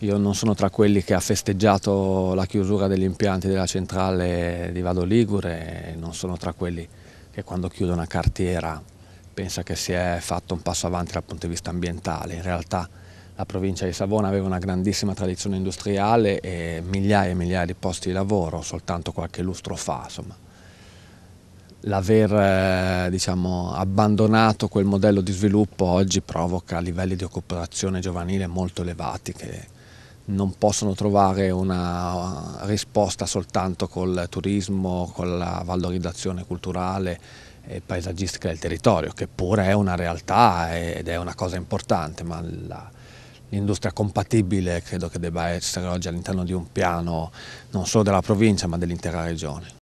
Io non sono tra quelli che ha festeggiato la chiusura degli impianti della centrale di Vado Ligure, non sono tra quelli che quando chiude una cartiera pensa che si è fatto un passo avanti dal punto di vista ambientale. In realtà la provincia di Savona aveva una grandissima tradizione industriale e migliaia e migliaia di posti di lavoro soltanto qualche lustro fa. L'aver eh, diciamo, abbandonato quel modello di sviluppo oggi provoca livelli di occupazione giovanile molto elevati che non possono trovare una uh, risposta soltanto col turismo, con la valorizzazione culturale e paesaggistica del territorio, che pure è una realtà ed è una cosa importante, ma l'industria compatibile credo che debba essere oggi all'interno di un piano non solo della provincia ma dell'intera regione.